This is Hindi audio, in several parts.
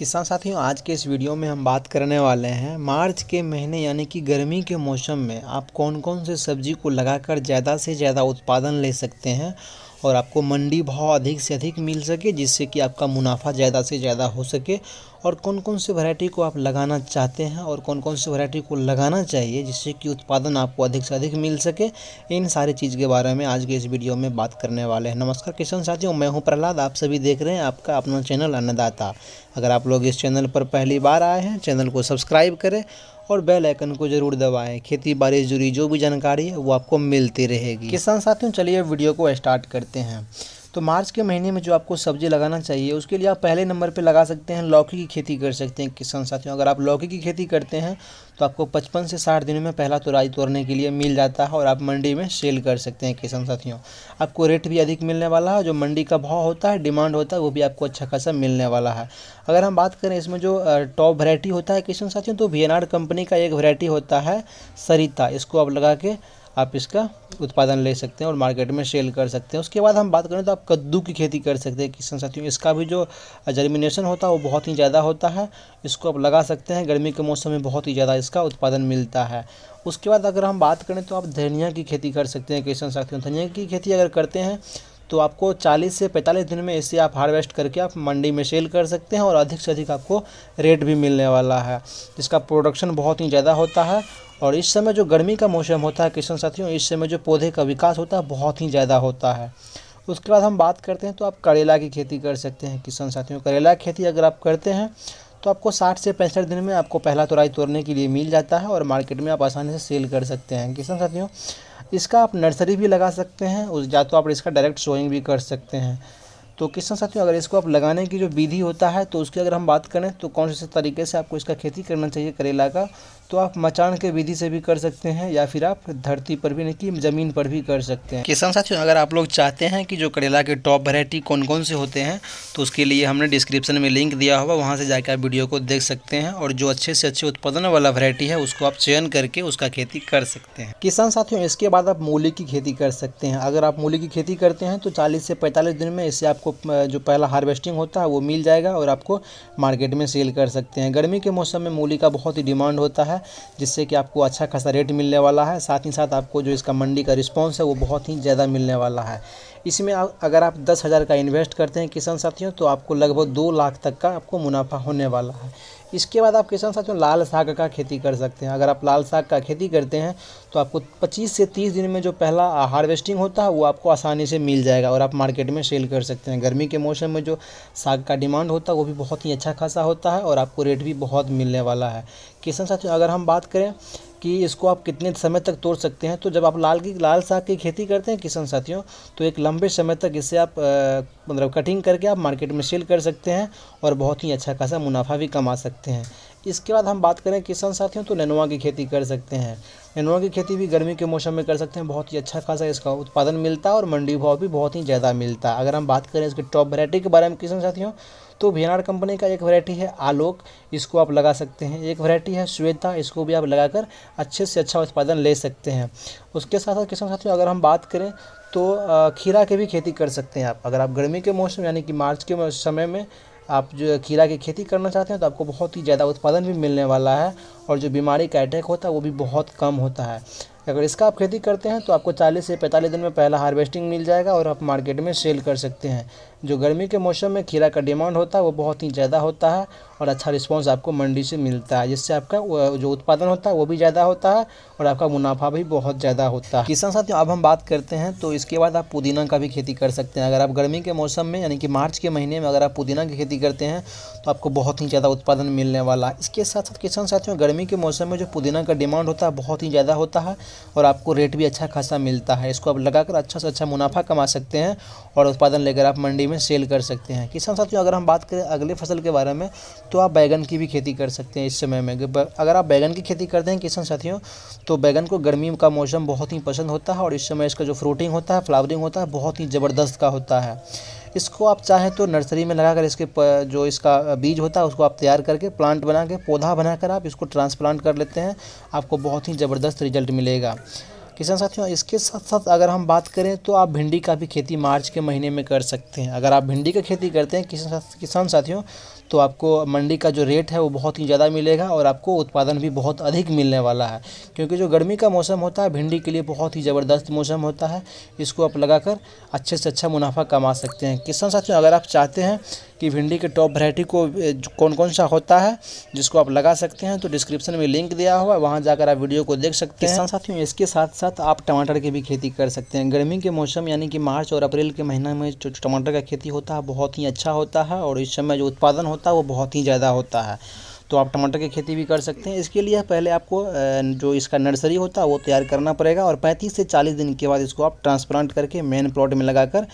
किसान साथियों आज के इस वीडियो में हम बात करने वाले हैं मार्च के महीने यानी कि गर्मी के मौसम में आप कौन कौन से सब्जी को लगाकर ज़्यादा से ज़्यादा उत्पादन ले सकते हैं और आपको मंडी भाव अधिक से अधिक मिल सके जिससे कि आपका मुनाफा ज़्यादा से ज़्यादा हो सके और कौन कौन सी वैरायटी को आप लगाना चाहते हैं और कौन कौन सी वैरायटी को लगाना चाहिए जिससे कि उत्पादन आपको अधिक से अधिक मिल सके इन सारी चीज़ के बारे में आज के इस वीडियो में बात करने वाले हैं नमस्कार किसान साथियों मैं हूं प्रहलाद आप सभी देख रहे हैं आपका अपना चैनल अन्नदाता अगर आप लोग इस चैनल पर पहली बार आए हैं चैनल को सब्सक्राइब करें और बेल आइकन को जरूर दबाएं खेती बाड़ी से जुड़ी जो भी जानकारी है वो आपको मिलती रहेगी किसान साथियों चलिए वीडियो को स्टार्ट करते हैं तो मार्च के महीने में जो आपको सब्जी लगाना चाहिए उसके लिए आप पहले नंबर पे लगा सकते हैं लौकी की खेती कर सकते हैं किसान साथियों अगर आप लौकी की खेती करते हैं तो आपको 55 से 60 दिनों में पहला तुराई तोड़ने के लिए मिल जाता है और आप मंडी में सेल कर सकते हैं किसान साथियों आपको रेट भी अधिक मिलने वाला है जो मंडी का भाव होता है डिमांड होता है वो भी आपको अच्छा खासा मिलने वाला है अगर हम बात करें इसमें जो टॉप वैरायटी होता है किसान साथियों तो वी कंपनी का एक वैरायटी होता है सरिता इसको आप लगा के आप इसका उत्पादन ले सकते हैं और मार्केट में सेल कर सकते हैं उसके बाद हम बात करें तो आप कद्दू की खेती कर सकते हैं किसान साथियों इसका भी जो जर्मिनेशन होता है वो बहुत ही ज़्यादा होता है इसको आप लगा सकते हैं गर्मी के मौसम में बहुत ही ज़्यादा इसका उत्पादन मिलता है उसके बाद अगर हम बात करें तो आप धनिया की खेती कर सकते हैं किसान साथियों धनिया की खेती अगर करते हैं तो आपको 40 से 45 दिन में इसे आप हार्वेस्ट करके आप मंडी में सेल कर सकते हैं और अधिक से अधिक आपको रेट भी मिलने वाला है इसका प्रोडक्शन बहुत ही ज़्यादा होता है और इस समय जो गर्मी का मौसम होता है किसान साथियों इस समय जो पौधे का विकास होता है बहुत ही ज़्यादा होता है उसके बाद हम बात करते हैं तो आप करेला की खेती कर सकते हैं किसान साथियों करेला की खेती अगर आप करते हैं तो आपको 60 से पैंसठ दिन में आपको पहला तुराई तोड़ने के लिए मिल जाता है और मार्केट में आप आसानी से सेल कर सकते हैं किसान साथियों इसका आप नर्सरी भी लगा सकते हैं उस या तो आप इसका डायरेक्ट सोइंग भी कर सकते हैं तो किसान साथियों अगर इसको आप लगाने की जो विधि होता है तो उसकी अगर हम बात करें तो कौन से तरीके से आपको इसका खेती करना चाहिए करेला का तो आप मचान के विधि से भी कर सकते हैं या फिर आप धरती पर भी नहीं कि ज़मीन पर भी कर सकते हैं किसान साथियों अगर आप लोग चाहते हैं कि जो करेला के टॉप वैरायटी कौन कौन से होते हैं तो उसके लिए हमने डिस्क्रिप्शन में लिंक दिया होगा वहाँ से जाकर आप वीडियो को देख सकते हैं और जो अच्छे से अच्छे उत्पादन वाला वरायटी है उसको आप चयन करके उसका खेती कर सकते हैं किसान साथियों इसके बाद आप मूली की खेती कर सकते हैं अगर आप मूली की खेती करते हैं तो चालीस से पैंतालीस दिन में इससे आपको जो पहला हार्वेस्टिंग होता है वो मिल जाएगा और आपको मार्केट में सेल कर सकते हैं गर्मी के मौसम में मूली का बहुत ही डिमांड होता है है जिससे कि आपको अच्छा खासा रेट मिलने वाला है साथ ही साथ आपको जो इसका मंडी का रिस्पॉन्स है वो बहुत ही ज़्यादा मिलने वाला है इसमें अगर आप दस हज़ार का इन्वेस्ट करते हैं किसान साथियों तो आपको लगभग दो लाख तक का आपको मुनाफा होने वाला है इसके बाद आप किसान साथियों लाल साग का खेती कर सकते हैं अगर आप लाल साग का खेती करते हैं तो आपको 25 से 30 दिन में जो पहला हार्वेस्टिंग होता है वो आपको आसानी से मिल जाएगा और आप मार्केट में सेल कर सकते हैं गर्मी के मौसम में जो साग का डिमांड होता है वो भी बहुत ही अच्छा खासा होता है और आपको रेट भी बहुत मिलने वाला है किसान साथियों अगर हम बात करें कि इसको आप कितने समय तक तोड़ सकते हैं तो जब आप लाल की लाल साग की खेती करते हैं किसान साथियों तो एक लंबे समय तक इसे आप मतलब कटिंग करके आप मार्केट में सेल कर सकते हैं और बहुत ही अच्छा खासा मुनाफा भी कमा सकते हैं इसके बाद हम बात करें किसान साथियों तो ननुआ की खेती कर सकते हैं ननुआ की खेती भी गर्मी के मौसम में कर सकते हैं बहुत ही अच्छा खासा इसका उत्पादन मिलता है और मंडी भाव भी बहुत ही ज़्यादा मिलता है अगर हम बात करें इसके टॉप वैरायटी के बारे में किसान साथियों तो वी कंपनी का एक वैरायटी है आलोक इसको आप लगा सकते हैं एक वैरायटी है श्वेता इसको भी आप लगाकर अच्छे से अच्छा उत्पादन ले सकते हैं उसके साथ साथ किसान साथियों अगर हम बात करें तो खीरा की भी खेती कर सकते हैं आप अगर आप गर्मी के मौसम यानी कि मार्च के समय में आप जो खीरा की खेती करना चाहते हैं तो आपको बहुत ही ज़्यादा उत्पादन भी मिलने वाला है और जो बीमारी का अटैक होता है वो भी बहुत कम होता है अगर इसका आप खेती करते हैं तो आपको 40 से 45 दिन में पहला हार्वेस्टिंग मिल जाएगा और आप मार्केट में सेल कर सकते हैं जो गर्मी के मौसम में खीरा का डिमांड होता है वो बहुत ही ज़्यादा होता है और अच्छा रिस्पॉन्स आपको मंडी से मिलता है जिससे आपका जो उत्पादन होता है वो भी ज़्यादा होता है और आपका मुनाफा भी बहुत ज़्यादा होता है किसान साथियों अब हम बात करते हैं तो इसके बाद आप पुदीना का भी खेती कर सकते हैं अगर आप गर्मी के मौसम में यानी कि मार्च के महीने में अगर आप पुदीना की खेती करते हैं तो आपको बहुत ही ज़्यादा उत्पादन मिलने वाला है इसके साथ साथ किसान साथियों गर्मी के मौसम में जो पुदीना का डिमांड होता है बहुत ही ज़्यादा होता है और आपको रेट भी अच्छा खासा मिलता है इसको आप लगाकर अच्छा से अच्छा मुनाफा कमा सकते हैं और उत्पादन लेकर आप मंडी में सेल कर सकते हैं किसान साथियों अगर हम बात करें अगले फसल के बारे में तो आप बैगन की भी खेती कर सकते हैं इस समय में अगर आप बैगन की खेती करते हैं किसान साथियों तो बैगन को गर्मी का मौसम बहुत ही पसंद होता है और इस समय इसका जो फ्रूटिंग होता है फ्लावरिंग होता है बहुत ही ज़बरदस्त का होता है इसको आप चाहें तो नर्सरी में लगाकर इसके जो इसका बीज होता है उसको आप तैयार करके प्लांट बना के पौधा बनाकर आप इसको ट्रांसप्लांट कर लेते हैं आपको बहुत ही ज़बरदस्त रिजल्ट मिलेगा किसान साथियों इसके साथ साथ अगर हम बात करें तो आप भिंडी का भी खेती मार्च के महीने में कर सकते हैं अगर आप भिंडी का खेती करते हैं किसान किसान साथियों तो आपको मंडी का जो रेट है वो बहुत ही ज़्यादा मिलेगा और आपको उत्पादन भी बहुत अधिक मिलने वाला है क्योंकि जो गर्मी का मौसम होता है भिंडी के लिए बहुत ही ज़बरदस्त मौसम होता है इसको आप लगाकर अच्छे से अच्छा मुनाफा कमा सकते हैं किसान साथियों अगर आप चाहते हैं कि भिंडी के टॉप वैरायटी को कौन कौन सा होता है जिसको आप लगा सकते हैं तो डिस्क्रिप्शन में लिंक दिया हुआ है वहाँ जाकर आप वीडियो को देख सकते हैं साथियों इसके साथ साथ आप टमाटर की भी खेती कर सकते हैं गर्मी के मौसम यानी कि मार्च और अप्रैल के महीना में जो टमाटर का खेती होता है बहुत ही अच्छा होता है और इस समय जो उत्पादन होता है वो बहुत ही ज़्यादा होता है तो आप टमाटर की खेती भी कर सकते हैं इसके लिए पहले आपको जो इसका नर्सरी होता है वो तैयार करना पड़ेगा और 35 से 40 दिन के बाद इसको आप ट्रांसप्लांट करके मेन प्लॉट में लगाकर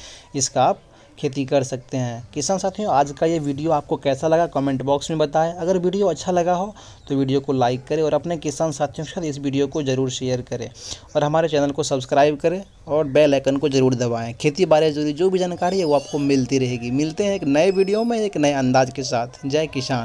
इसका आप खेती कर सकते हैं किसान साथियों आज का ये वीडियो आपको कैसा लगा कमेंट बॉक्स में बताएं अगर वीडियो अच्छा लगा हो तो वीडियो को लाइक करें और अपने किसान साथियों के साथ इस वीडियो को ज़रूर शेयर करें और हमारे चैनल को सब्सक्राइब करें और बेल आइकन को ज़रूर दबाएँ खेती बारे जुड़ी जो भी जानकारी है वो आपको मिलती रहेगी मिलते हैं एक नए वीडियो में एक नए अंदाज के साथ जय किसान